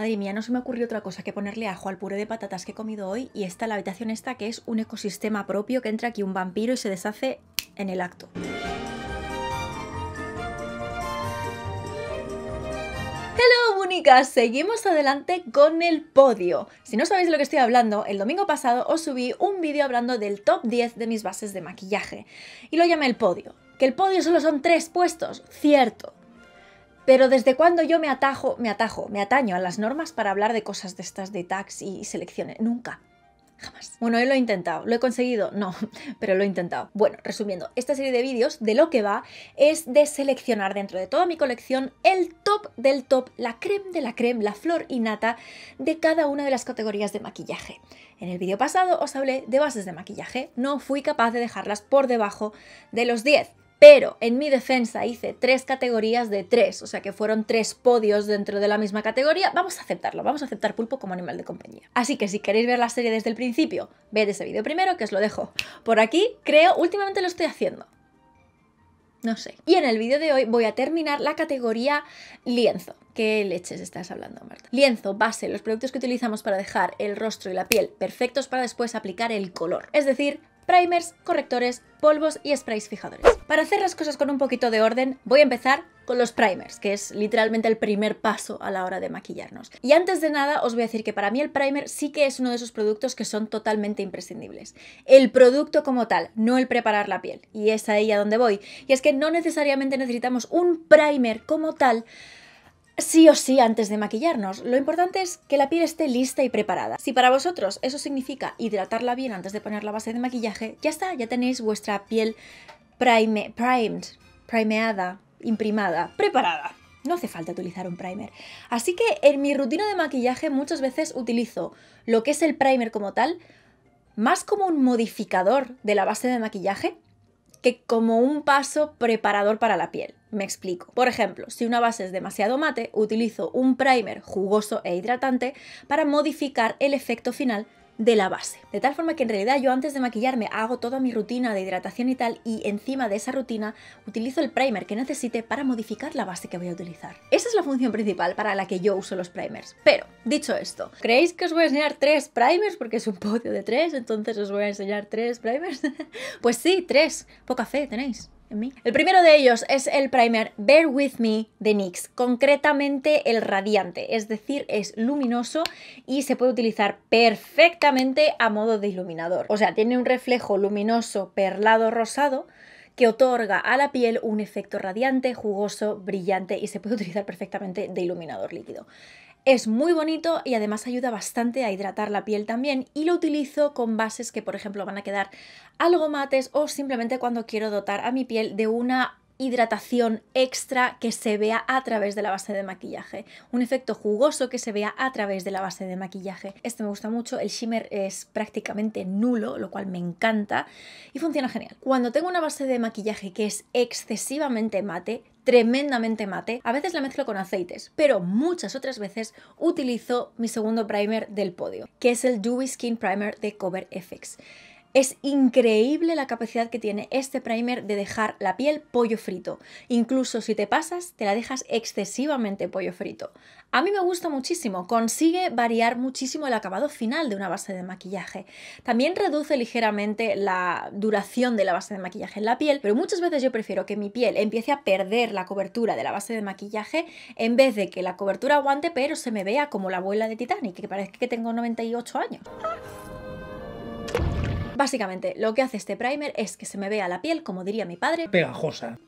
Madre mía, no se me ocurrió otra cosa que ponerle ajo al puré de patatas que he comido hoy y está la habitación esta que es un ecosistema propio que entra aquí un vampiro y se deshace en el acto. Hello, municas! Seguimos adelante con el podio. Si no sabéis de lo que estoy hablando, el domingo pasado os subí un vídeo hablando del top 10 de mis bases de maquillaje y lo llamé el podio. Que el podio solo son tres puestos, cierto, pero desde cuando yo me atajo, me atajo, me ataño a las normas para hablar de cosas de estas de tags y selecciones. Nunca. Jamás. Bueno, yo lo he intentado. ¿Lo he conseguido? No, pero lo he intentado. Bueno, resumiendo, esta serie de vídeos de lo que va es de seleccionar dentro de toda mi colección el top del top, la creme de la creme, la flor y nata de cada una de las categorías de maquillaje. En el vídeo pasado os hablé de bases de maquillaje. No fui capaz de dejarlas por debajo de los 10 pero en mi defensa hice tres categorías de tres, o sea que fueron tres podios dentro de la misma categoría. Vamos a aceptarlo, vamos a aceptar pulpo como animal de compañía. Así que si queréis ver la serie desde el principio, ved ese vídeo primero, que os lo dejo por aquí. Creo, últimamente lo estoy haciendo. No sé. Y en el vídeo de hoy voy a terminar la categoría lienzo. ¿Qué leches estás hablando, Marta? Lienzo, base, los productos que utilizamos para dejar el rostro y la piel perfectos para después aplicar el color. Es decir, primers, correctores, polvos y sprays fijadores. Para hacer las cosas con un poquito de orden, voy a empezar con los primers, que es literalmente el primer paso a la hora de maquillarnos. Y antes de nada, os voy a decir que para mí el primer sí que es uno de esos productos que son totalmente imprescindibles. El producto como tal, no el preparar la piel. Y es ahí a donde voy. Y es que no necesariamente necesitamos un primer como tal sí o sí antes de maquillarnos. Lo importante es que la piel esté lista y preparada. Si para vosotros eso significa hidratarla bien antes de poner la base de maquillaje, ya está, ya tenéis vuestra piel primed, primeada, imprimada, preparada. No hace falta utilizar un primer. Así que en mi rutina de maquillaje muchas veces utilizo lo que es el primer como tal, más como un modificador de la base de maquillaje que como un paso preparador para la piel. Me explico. Por ejemplo, si una base es demasiado mate, utilizo un primer jugoso e hidratante para modificar el efecto final de la base. De tal forma que en realidad yo antes de maquillarme hago toda mi rutina de hidratación y tal y encima de esa rutina utilizo el primer que necesite para modificar la base que voy a utilizar. Esa es la función principal para la que yo uso los primers. Pero, dicho esto, ¿creéis que os voy a enseñar tres primers? Porque es un podio de tres, entonces os voy a enseñar tres primers. pues sí, tres. Poca fe tenéis. El primero de ellos es el primer Bear With Me de NYX, concretamente el radiante, es decir, es luminoso y se puede utilizar perfectamente a modo de iluminador. O sea, tiene un reflejo luminoso perlado rosado que otorga a la piel un efecto radiante, jugoso, brillante y se puede utilizar perfectamente de iluminador líquido. Es muy bonito y además ayuda bastante a hidratar la piel también y lo utilizo con bases que por ejemplo van a quedar algo mates o simplemente cuando quiero dotar a mi piel de una hidratación extra que se vea a través de la base de maquillaje, un efecto jugoso que se vea a través de la base de maquillaje. Este me gusta mucho, el shimmer es prácticamente nulo, lo cual me encanta y funciona genial. Cuando tengo una base de maquillaje que es excesivamente mate, tremendamente mate. A veces la mezclo con aceites, pero muchas otras veces utilizo mi segundo primer del podio, que es el Dewy Skin Primer de Cover FX. Es increíble la capacidad que tiene este primer de dejar la piel pollo frito. Incluso si te pasas, te la dejas excesivamente pollo frito. A mí me gusta muchísimo, consigue variar muchísimo el acabado final de una base de maquillaje. También reduce ligeramente la duración de la base de maquillaje en la piel, pero muchas veces yo prefiero que mi piel empiece a perder la cobertura de la base de maquillaje en vez de que la cobertura aguante pero se me vea como la abuela de Titanic, que parece que tengo 98 años. Básicamente, lo que hace este primer es que se me vea la piel, como diría mi padre, pegajosa.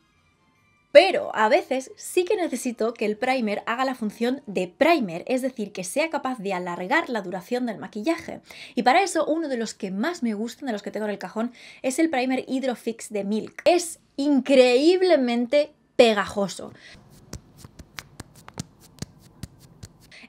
Pero a veces sí que necesito que el primer haga la función de primer, es decir, que sea capaz de alargar la duración del maquillaje. Y para eso uno de los que más me gustan, de los que tengo en el cajón, es el primer Hydrofix de Milk. Es increíblemente pegajoso.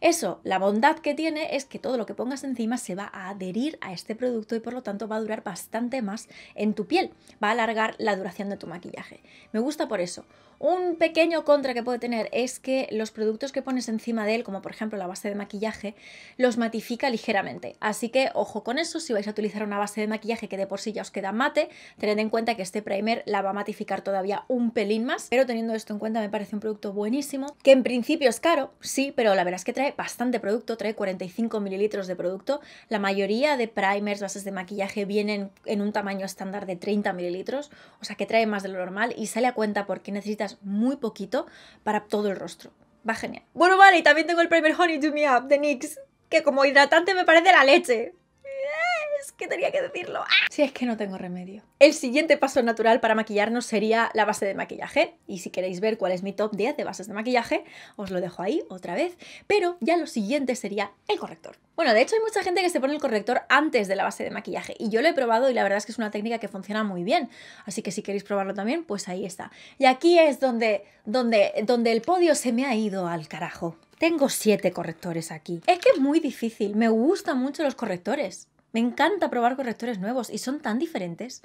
Eso, la bondad que tiene es que todo lo que pongas encima se va a adherir a este producto y por lo tanto va a durar bastante más en tu piel, va a alargar la duración de tu maquillaje. Me gusta por eso. Un pequeño contra que puede tener es que los productos que pones encima de él, como por ejemplo la base de maquillaje, los matifica ligeramente. Así que ojo con eso, si vais a utilizar una base de maquillaje que de por sí ya os queda mate, tened en cuenta que este primer la va a matificar todavía un pelín más, pero teniendo esto en cuenta me parece un producto buenísimo, que en principio es caro, sí, pero la verdad es que trae bastante producto, trae 45 mililitros de producto, la mayoría de primers, bases de maquillaje vienen en un tamaño estándar de 30 mililitros, o sea que trae más de lo normal y sale a cuenta porque necesitas muy poquito para todo el rostro. Va genial. Bueno, vale, y también tengo el primer Honey Do Me Up de NYX, que como hidratante me parece la leche que tenía que decirlo. Ah. Si es que no tengo remedio. El siguiente paso natural para maquillarnos sería la base de maquillaje. Y si queréis ver cuál es mi top 10 de bases de maquillaje, os lo dejo ahí otra vez. Pero ya lo siguiente sería el corrector. Bueno, de hecho hay mucha gente que se pone el corrector antes de la base de maquillaje. Y yo lo he probado y la verdad es que es una técnica que funciona muy bien. Así que si queréis probarlo también, pues ahí está. Y aquí es donde, donde, donde el podio se me ha ido al carajo. Tengo siete correctores aquí. Es que es muy difícil, me gustan mucho los correctores. Me encanta probar correctores nuevos y son tan diferentes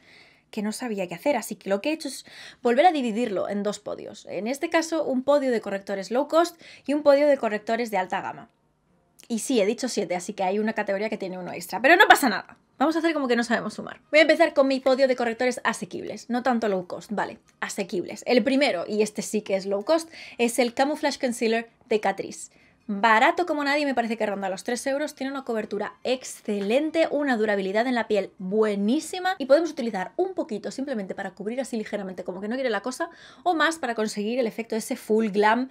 que no sabía qué hacer, así que lo que he hecho es volver a dividirlo en dos podios. En este caso, un podio de correctores low cost y un podio de correctores de alta gama. Y sí, he dicho siete, así que hay una categoría que tiene uno extra, pero no pasa nada. Vamos a hacer como que no sabemos sumar. Voy a empezar con mi podio de correctores asequibles, no tanto low cost, vale, asequibles. El primero, y este sí que es low cost, es el Camouflage Concealer de Catrice barato como nadie, me parece que ronda los 3 euros, tiene una cobertura excelente, una durabilidad en la piel buenísima y podemos utilizar un poquito simplemente para cubrir así ligeramente como que no quiere la cosa o más para conseguir el efecto de ese full glam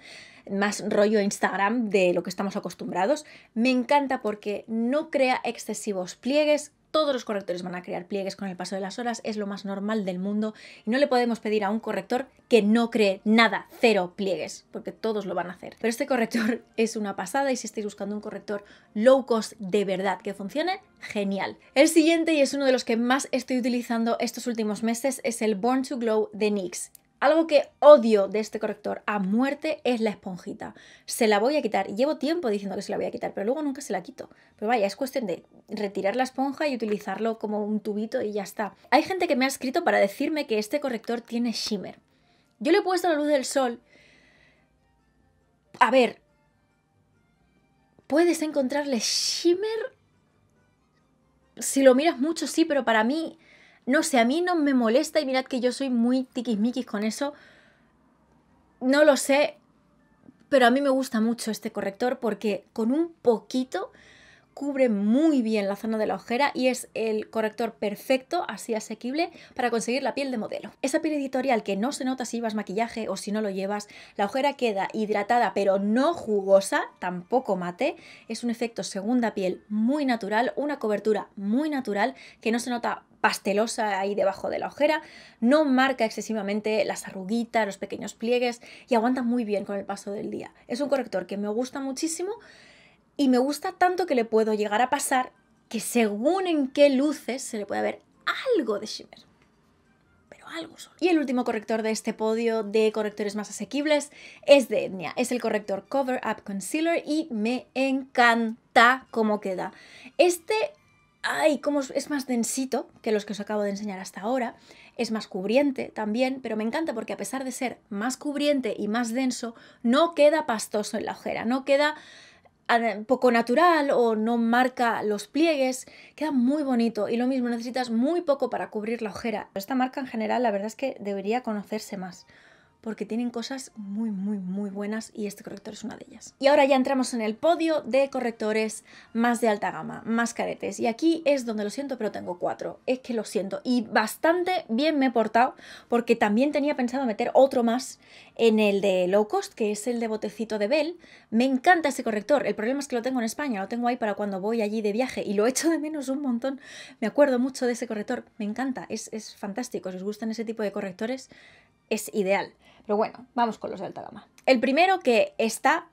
más rollo Instagram de lo que estamos acostumbrados. Me encanta porque no crea excesivos pliegues, todos los correctores van a crear pliegues con el paso de las horas, es lo más normal del mundo y no le podemos pedir a un corrector que no cree nada, cero pliegues, porque todos lo van a hacer. Pero este corrector es una pasada y si estáis buscando un corrector low cost de verdad que funcione, genial. El siguiente y es uno de los que más estoy utilizando estos últimos meses es el Born to Glow de NYX. Algo que odio de este corrector a muerte es la esponjita. Se la voy a quitar. Llevo tiempo diciendo que se la voy a quitar, pero luego nunca se la quito. Pero vaya, es cuestión de retirar la esponja y utilizarlo como un tubito y ya está. Hay gente que me ha escrito para decirme que este corrector tiene shimmer. Yo le he puesto la luz del sol. A ver, puedes encontrarle shimmer. Si lo miras mucho, sí, pero para mí no sé, a mí no me molesta y mirad que yo soy muy tiquismiquis con eso. No lo sé, pero a mí me gusta mucho este corrector porque con un poquito cubre muy bien la zona de la ojera y es el corrector perfecto, así asequible, para conseguir la piel de modelo. Esa piel editorial que no se nota si llevas maquillaje o si no lo llevas, la ojera queda hidratada pero no jugosa, tampoco mate, es un efecto segunda piel muy natural, una cobertura muy natural que no se nota pastelosa ahí debajo de la ojera, no marca excesivamente las arruguitas, los pequeños pliegues y aguanta muy bien con el paso del día. Es un corrector que me gusta muchísimo, y me gusta tanto que le puedo llegar a pasar que según en qué luces se le puede ver algo de shimmer. Pero algo solo. Y el último corrector de este podio de correctores más asequibles es de Etnia. Es el corrector Cover Up Concealer y me encanta cómo queda. Este ay, es más densito que los que os acabo de enseñar hasta ahora, es más cubriente también, pero me encanta porque a pesar de ser más cubriente y más denso, no queda pastoso en la ojera, no queda poco natural o no marca los pliegues, queda muy bonito y lo mismo necesitas muy poco para cubrir la ojera. Esta marca en general la verdad es que debería conocerse más porque tienen cosas muy, muy, muy buenas y este corrector es una de ellas. Y ahora ya entramos en el podio de correctores más de alta gama, más caretes. Y aquí es donde lo siento, pero tengo cuatro. Es que lo siento. Y bastante bien me he portado porque también tenía pensado meter otro más en el de low cost, que es el de botecito de Bell. Me encanta ese corrector. El problema es que lo tengo en España, lo tengo ahí para cuando voy allí de viaje y lo echo de menos un montón. Me acuerdo mucho de ese corrector. Me encanta, es, es fantástico. Si os gustan ese tipo de correctores, es ideal. Pero bueno, vamos con los de alta gama. El primero que está,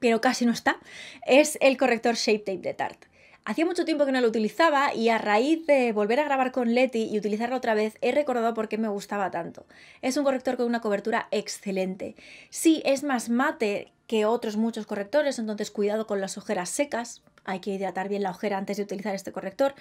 pero casi no está, es el corrector Shape Tape de Tarte. Hacía mucho tiempo que no lo utilizaba y a raíz de volver a grabar con Leti y utilizarlo otra vez he recordado por qué me gustaba tanto. Es un corrector con una cobertura excelente. Sí, es más mate que otros muchos correctores, entonces cuidado con las ojeras secas, hay que hidratar bien la ojera antes de utilizar este corrector,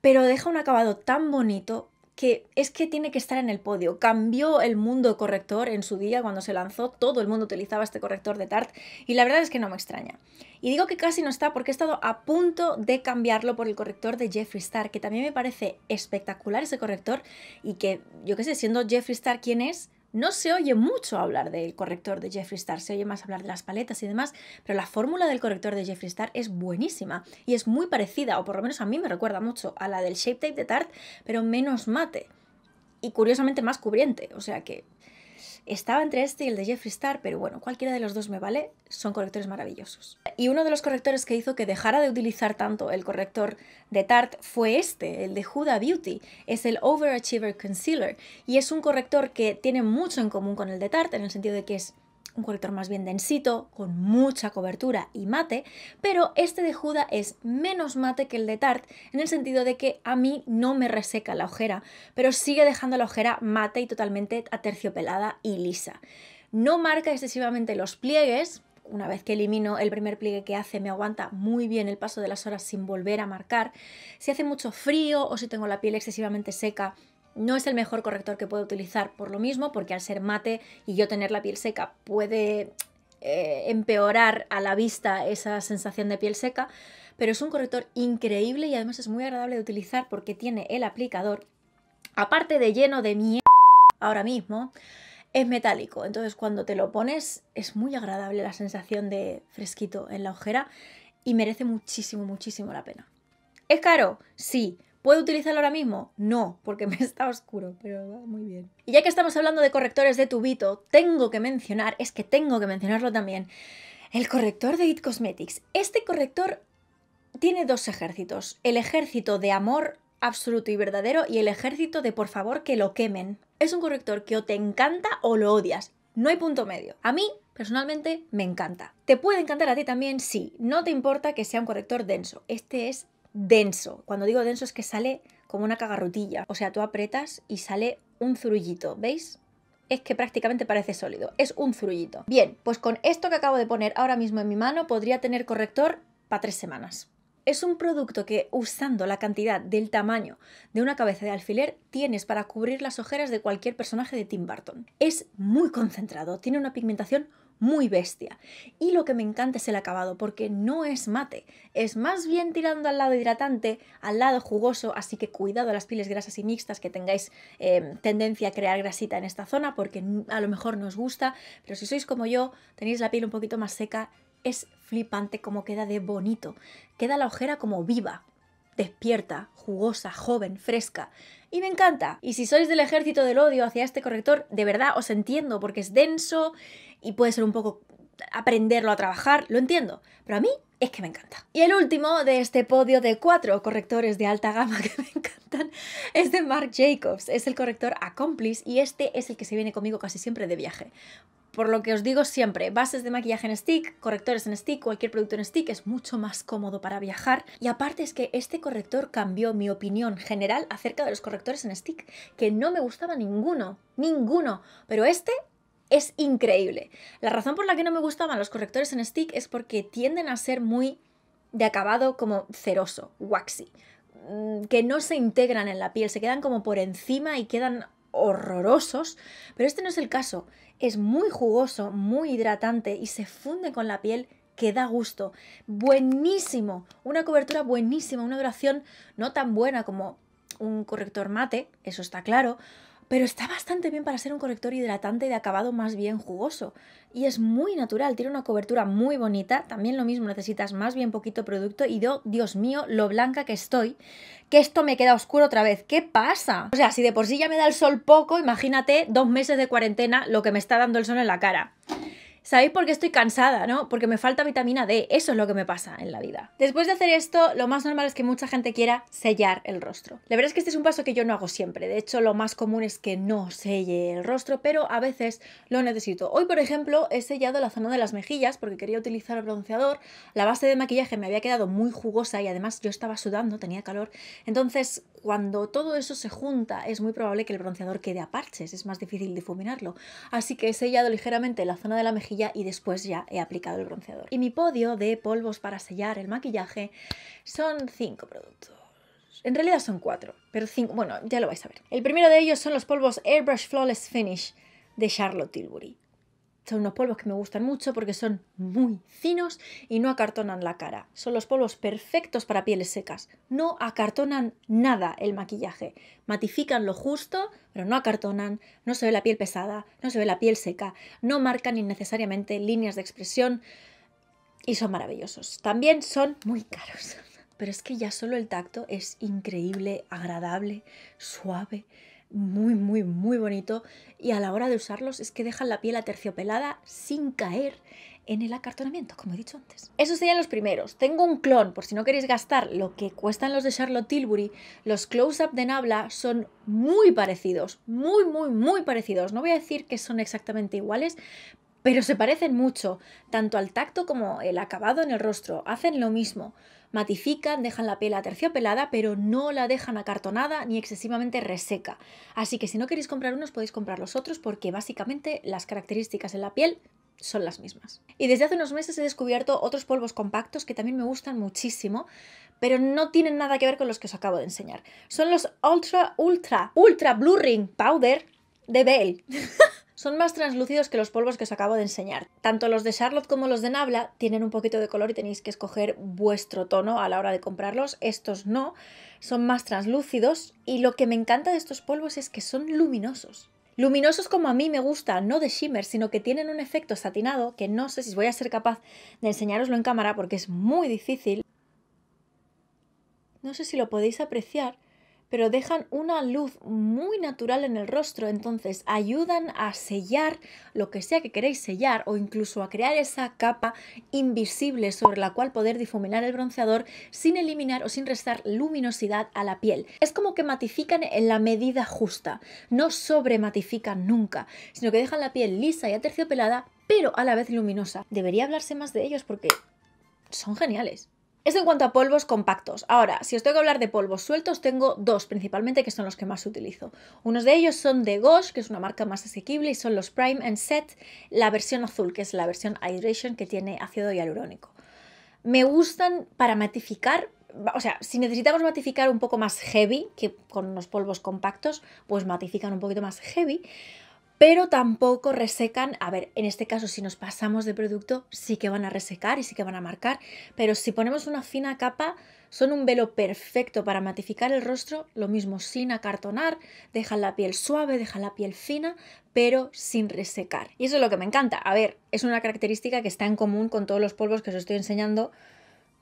pero deja un acabado tan bonito que es que tiene que estar en el podio. Cambió el mundo corrector en su día cuando se lanzó, todo el mundo utilizaba este corrector de Tarte y la verdad es que no me extraña. Y digo que casi no está porque he estado a punto de cambiarlo por el corrector de Jeffree Star, que también me parece espectacular ese corrector y que, yo qué sé, siendo Jeffree Star quien es, no se oye mucho hablar del corrector de Jeffree Star, se oye más hablar de las paletas y demás, pero la fórmula del corrector de Jeffree Star es buenísima y es muy parecida, o por lo menos a mí me recuerda mucho a la del Shape Tape de Tarte, pero menos mate y curiosamente más cubriente, o sea que estaba entre este y el de Jeffree Star, pero bueno, cualquiera de los dos me vale, son correctores maravillosos. Y uno de los correctores que hizo que dejara de utilizar tanto el corrector de Tarte fue este, el de Huda Beauty, es el Overachiever Concealer, y es un corrector que tiene mucho en común con el de Tarte en el sentido de que es un corrector más bien densito, con mucha cobertura y mate, pero este de Juda es menos mate que el de Tarte en el sentido de que a mí no me reseca la ojera, pero sigue dejando la ojera mate y totalmente aterciopelada y lisa. No marca excesivamente los pliegues, una vez que elimino el primer pliegue que hace, me aguanta muy bien el paso de las horas sin volver a marcar. Si hace mucho frío o si tengo la piel excesivamente seca, no es el mejor corrector que puedo utilizar por lo mismo, porque al ser mate y yo tener la piel seca puede eh, empeorar a la vista esa sensación de piel seca, pero es un corrector increíble y además es muy agradable de utilizar porque tiene el aplicador, aparte de lleno de mierda ahora mismo, es metálico. Entonces cuando te lo pones es muy agradable la sensación de fresquito en la ojera y merece muchísimo, muchísimo la pena. ¿Es caro? Sí. ¿Puedo utilizarlo ahora mismo? No, porque me está oscuro, pero va muy bien. Y ya que estamos hablando de correctores de tubito, tengo que mencionar, es que tengo que mencionarlo también, el corrector de It Cosmetics. Este corrector tiene dos ejércitos, el ejército de amor absoluto y verdadero y el ejército de por favor que lo quemen. Es un corrector que o te encanta o lo odias. No hay punto medio. A mí, personalmente, me encanta. ¿Te puede encantar a ti también? Sí. No te importa que sea un corrector denso. Este es denso. Cuando digo denso es que sale como una cagarrutilla. O sea, tú aprietas y sale un zurullito, ¿veis? Es que prácticamente parece sólido, es un zurullito. Bien, pues con esto que acabo de poner ahora mismo en mi mano podría tener corrector para tres semanas. Es un producto que usando la cantidad del tamaño de una cabeza de alfiler tienes para cubrir las ojeras de cualquier personaje de Tim Burton. Es muy concentrado, tiene una pigmentación muy bestia. Y lo que me encanta es el acabado, porque no es mate, es más bien tirando al lado hidratante, al lado jugoso, así que cuidado a las pieles grasas y mixtas que tengáis em, tendencia a crear grasita en esta zona, porque a lo mejor no os gusta, pero si sois como yo, tenéis la piel un poquito más seca, es flipante como queda de bonito, queda la ojera como viva, despierta, jugosa, joven, fresca. Y me encanta. Y si sois del ejército del odio hacia este corrector, de verdad os entiendo porque es denso y puede ser un poco aprenderlo a trabajar, lo entiendo. Pero a mí es que me encanta. Y el último de este podio de cuatro correctores de alta gama que me encantan es de Marc Jacobs. Es el corrector Accomplice y este es el que se viene conmigo casi siempre de viaje por lo que os digo siempre, bases de maquillaje en stick, correctores en stick, cualquier producto en stick es mucho más cómodo para viajar. Y aparte es que este corrector cambió mi opinión general acerca de los correctores en stick, que no me gustaba ninguno, ninguno, pero este es increíble. La razón por la que no me gustaban los correctores en stick es porque tienden a ser muy de acabado como ceroso, waxy, mm, que no se integran en la piel, se quedan como por encima y quedan horrorosos, pero este no es el caso es muy jugoso, muy hidratante y se funde con la piel que da gusto. Buenísimo, una cobertura buenísima, una duración no tan buena como un corrector mate, eso está claro, pero está bastante bien para ser un corrector hidratante de acabado más bien jugoso. Y es muy natural, tiene una cobertura muy bonita, también lo mismo, necesitas más bien poquito producto y yo, Dios mío, lo blanca que estoy, que esto me queda oscuro otra vez, ¿qué pasa? O sea, si de por sí ya me da el sol poco, imagínate dos meses de cuarentena lo que me está dando el sol en la cara. ¿Sabéis por qué estoy cansada, no? Porque me falta vitamina D. Eso es lo que me pasa en la vida. Después de hacer esto, lo más normal es que mucha gente quiera sellar el rostro. La verdad es que este es un paso que yo no hago siempre. De hecho, lo más común es que no selle el rostro, pero a veces lo necesito. Hoy, por ejemplo, he sellado la zona de las mejillas porque quería utilizar el bronceador. La base de maquillaje me había quedado muy jugosa y además yo estaba sudando, tenía calor. Entonces, cuando todo eso se junta, es muy probable que el bronceador quede a parches. Es más difícil difuminarlo. Así que he sellado ligeramente la zona de la mejilla y después ya he aplicado el bronceador. Y mi podio de polvos para sellar el maquillaje son cinco productos. En realidad son cuatro, pero cinco, bueno, ya lo vais a ver. El primero de ellos son los polvos Airbrush Flawless Finish de Charlotte Tilbury. Son unos polvos que me gustan mucho porque son muy finos y no acartonan la cara. Son los polvos perfectos para pieles secas. No acartonan nada el maquillaje. Matifican lo justo, pero no acartonan, no se ve la piel pesada, no se ve la piel seca, no marcan innecesariamente líneas de expresión y son maravillosos. También son muy caros. Pero es que ya solo el tacto es increíble, agradable, suave muy, muy, muy bonito. Y a la hora de usarlos es que dejan la piel aterciopelada sin caer en el acartonamiento, como he dicho antes. Esos serían los primeros. Tengo un clon, por si no queréis gastar lo que cuestan los de Charlotte Tilbury, los close-up de Nabla son muy parecidos, muy, muy, muy parecidos. No voy a decir que son exactamente iguales, pero se parecen mucho, tanto al tacto como el acabado en el rostro, hacen lo mismo. Matifican, dejan la piel aterciopelada, pero no la dejan acartonada ni excesivamente reseca. Así que si no queréis comprar unos, podéis comprar los otros porque básicamente las características en la piel son las mismas. Y desde hace unos meses he descubierto otros polvos compactos que también me gustan muchísimo, pero no tienen nada que ver con los que os acabo de enseñar. Son los Ultra, Ultra, Ultra Blue Ring Powder de Bell. Son más translúcidos que los polvos que os acabo de enseñar. Tanto los de Charlotte como los de Nabla tienen un poquito de color y tenéis que escoger vuestro tono a la hora de comprarlos. Estos no, son más translúcidos y lo que me encanta de estos polvos es que son luminosos. Luminosos como a mí me gusta, no de shimmer, sino que tienen un efecto satinado que no sé si voy a ser capaz de enseñaroslo en cámara porque es muy difícil. No sé si lo podéis apreciar, pero dejan una luz muy natural en el rostro, entonces ayudan a sellar lo que sea que queréis sellar o incluso a crear esa capa invisible sobre la cual poder difuminar el bronceador sin eliminar o sin restar luminosidad a la piel. Es como que matifican en la medida justa, no sobrematifican nunca, sino que dejan la piel lisa y aterciopelada, pero a la vez luminosa. Debería hablarse más de ellos porque son geniales. Esto en cuanto a polvos compactos. Ahora, si os tengo que hablar de polvos sueltos, tengo dos principalmente que son los que más utilizo. Unos de ellos son de Gauche, que es una marca más asequible, y son los Prime and Set, la versión azul, que es la versión Hydration que tiene ácido hialurónico. Me gustan para matificar, o sea, si necesitamos matificar un poco más heavy que con los polvos compactos, pues matifican un poquito más heavy pero tampoco resecan. A ver, en este caso, si nos pasamos de producto, sí que van a resecar y sí que van a marcar, pero si ponemos una fina capa, son un velo perfecto para matificar el rostro, lo mismo sin acartonar, dejan la piel suave, dejan la piel fina, pero sin resecar. Y eso es lo que me encanta. A ver, es una característica que está en común con todos los polvos que os estoy enseñando,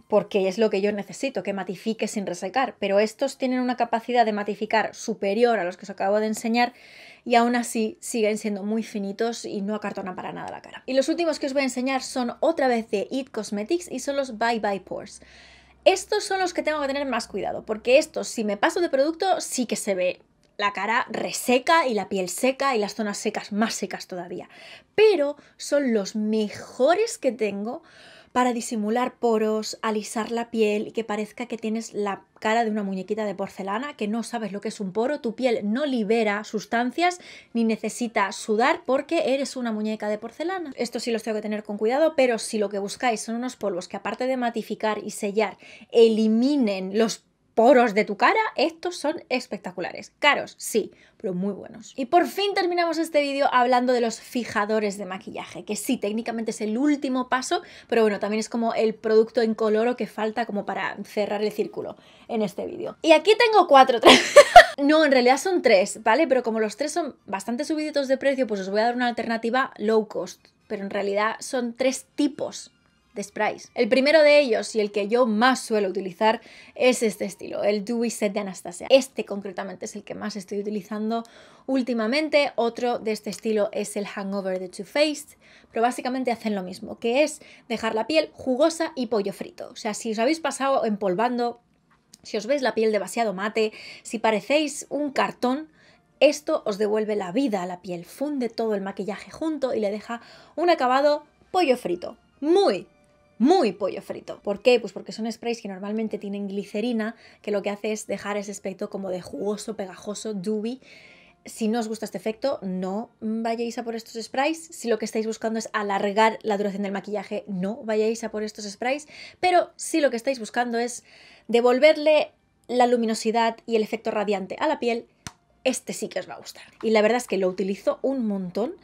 porque es lo que yo necesito, que matifique sin resecar, pero estos tienen una capacidad de matificar superior a los que os acabo de enseñar y aún así siguen siendo muy finitos y no acartonan para nada la cara. Y los últimos que os voy a enseñar son otra vez de IT Cosmetics y son los Bye Bye Pores. Estos son los que tengo que tener más cuidado, porque estos, si me paso de producto, sí que se ve la cara reseca y la piel seca y las zonas secas más secas todavía. Pero son los mejores que tengo para disimular poros, alisar la piel y que parezca que tienes la cara de una muñequita de porcelana, que no sabes lo que es un poro, tu piel no libera sustancias ni necesita sudar porque eres una muñeca de porcelana. Esto sí los tengo que tener con cuidado, pero si lo que buscáis son unos polvos que aparte de matificar y sellar, eliminen los poros de tu cara, estos son espectaculares. Caros, sí, pero muy buenos. Y por fin terminamos este vídeo hablando de los fijadores de maquillaje, que sí, técnicamente es el último paso, pero bueno, también es como el producto en color o que falta como para cerrar el círculo en este vídeo. Y aquí tengo cuatro... no, en realidad son tres, ¿vale? Pero como los tres son bastante subiditos de precio, pues os voy a dar una alternativa low cost. Pero en realidad son tres tipos de sprays. El primero de ellos y el que yo más suelo utilizar es este estilo, el Dewy Set de Anastasia. Este concretamente es el que más estoy utilizando últimamente. Otro de este estilo es el Hangover de Too Faced, pero básicamente hacen lo mismo, que es dejar la piel jugosa y pollo frito. O sea, si os habéis pasado empolvando, si os veis la piel demasiado mate, si parecéis un cartón, esto os devuelve la vida a la piel, funde todo el maquillaje junto y le deja un acabado pollo frito. Muy, muy pollo frito. ¿Por qué? Pues porque son sprays que normalmente tienen glicerina, que lo que hace es dejar ese aspecto como de jugoso, pegajoso, dewy. Si no os gusta este efecto, no vayáis a por estos sprays. Si lo que estáis buscando es alargar la duración del maquillaje, no vayáis a por estos sprays. Pero si lo que estáis buscando es devolverle la luminosidad y el efecto radiante a la piel, este sí que os va a gustar. Y la verdad es que lo utilizo un montón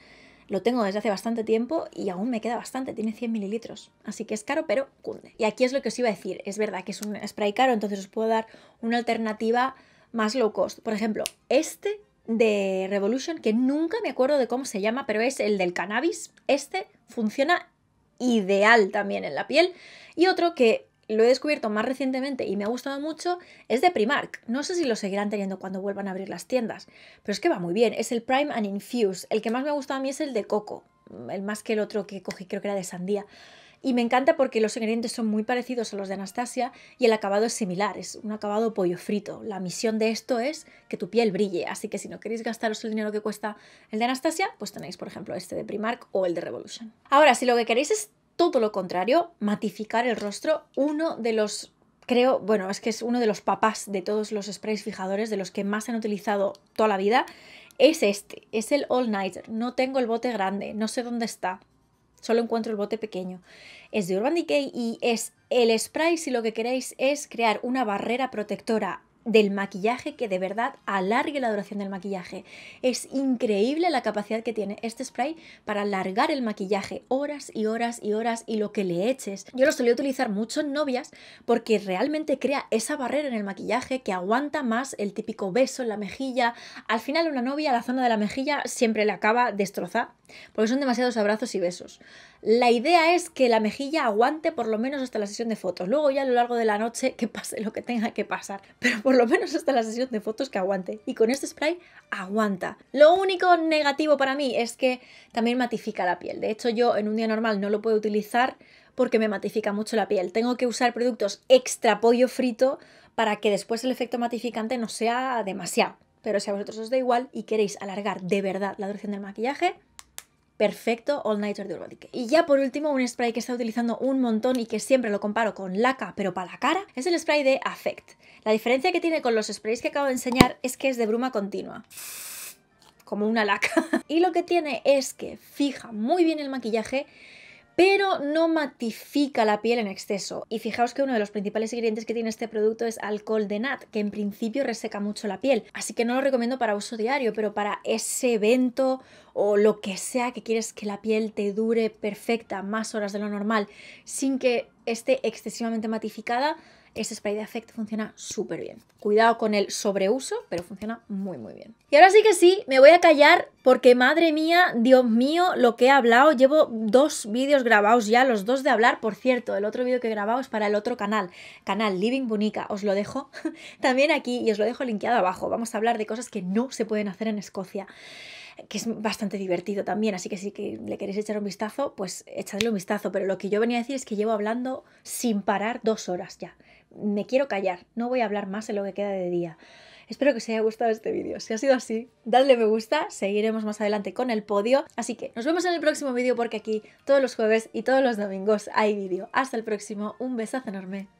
lo tengo desde hace bastante tiempo y aún me queda bastante, tiene 100 mililitros, así que es caro pero cunde. Y aquí es lo que os iba a decir, es verdad que es un spray caro, entonces os puedo dar una alternativa más low cost. Por ejemplo, este de Revolution, que nunca me acuerdo de cómo se llama, pero es el del cannabis, este funciona ideal también en la piel. Y otro que lo he descubierto más recientemente y me ha gustado mucho es de Primark. No sé si lo seguirán teniendo cuando vuelvan a abrir las tiendas, pero es que va muy bien. Es el Prime and Infuse. El que más me ha gustado a mí es el de coco, el más que el otro que cogí, creo que era de sandía. Y me encanta porque los ingredientes son muy parecidos a los de Anastasia y el acabado es similar, es un acabado pollo frito. La misión de esto es que tu piel brille, así que si no queréis gastaros el dinero que cuesta el de Anastasia, pues tenéis por ejemplo este de Primark o el de Revolution. Ahora, si lo que queréis es todo lo contrario, matificar el rostro, uno de los creo, bueno, es que es uno de los papás de todos los sprays fijadores, de los que más han utilizado toda la vida, es este, es el All Nighter. No tengo el bote grande, no sé dónde está, solo encuentro el bote pequeño. Es de Urban Decay y es el spray si lo que queréis es crear una barrera protectora del maquillaje que de verdad alargue la duración del maquillaje. Es increíble la capacidad que tiene este spray para alargar el maquillaje horas y horas y horas y lo que le eches. Yo lo solía utilizar mucho en novias porque realmente crea esa barrera en el maquillaje que aguanta más el típico beso en la mejilla. Al final una novia la zona de la mejilla siempre le acaba destrozada porque son demasiados abrazos y besos. La idea es que la mejilla aguante por lo menos hasta la sesión de fotos. Luego ya a lo largo de la noche que pase lo que tenga que pasar. Pero por lo menos hasta la sesión de fotos que aguante. Y con este spray aguanta. Lo único negativo para mí es que también matifica la piel. De hecho yo en un día normal no lo puedo utilizar porque me matifica mucho la piel. Tengo que usar productos extra pollo frito para que después el efecto matificante no sea demasiado. Pero si a vosotros os da igual y queréis alargar de verdad la duración del maquillaje, perfecto All Nighter de Urban Y ya por último, un spray que está utilizando un montón y que siempre lo comparo con laca, pero para la cara, es el spray de Affect. La diferencia que tiene con los sprays que acabo de enseñar es que es de bruma continua como una laca. y lo que tiene es que fija muy bien el maquillaje pero no matifica la piel en exceso. Y fijaos que uno de los principales ingredientes que tiene este producto es alcohol de nat, que en principio reseca mucho la piel. Así que no lo recomiendo para uso diario, pero para ese evento o lo que sea que quieres que la piel te dure perfecta más horas de lo normal, sin que esté excesivamente matificada, este spray de efecto funciona súper bien. Cuidado con el sobreuso, pero funciona muy, muy bien. Y ahora sí que sí, me voy a callar porque, madre mía, Dios mío, lo que he hablado. Llevo dos vídeos grabados ya, los dos de hablar. Por cierto, el otro vídeo que he grabado es para el otro canal, canal Living Bonica Os lo dejo también aquí y os lo dejo linkeado abajo. Vamos a hablar de cosas que no se pueden hacer en Escocia que es bastante divertido también, así que si le queréis echar un vistazo, pues echadle un vistazo, pero lo que yo venía a decir es que llevo hablando sin parar dos horas ya. Me quiero callar, no voy a hablar más en lo que queda de día. Espero que os haya gustado este vídeo. Si ha sido así, dadle me gusta, seguiremos más adelante con el podio. Así que nos vemos en el próximo vídeo porque aquí todos los jueves y todos los domingos hay vídeo. Hasta el próximo, un besazo enorme.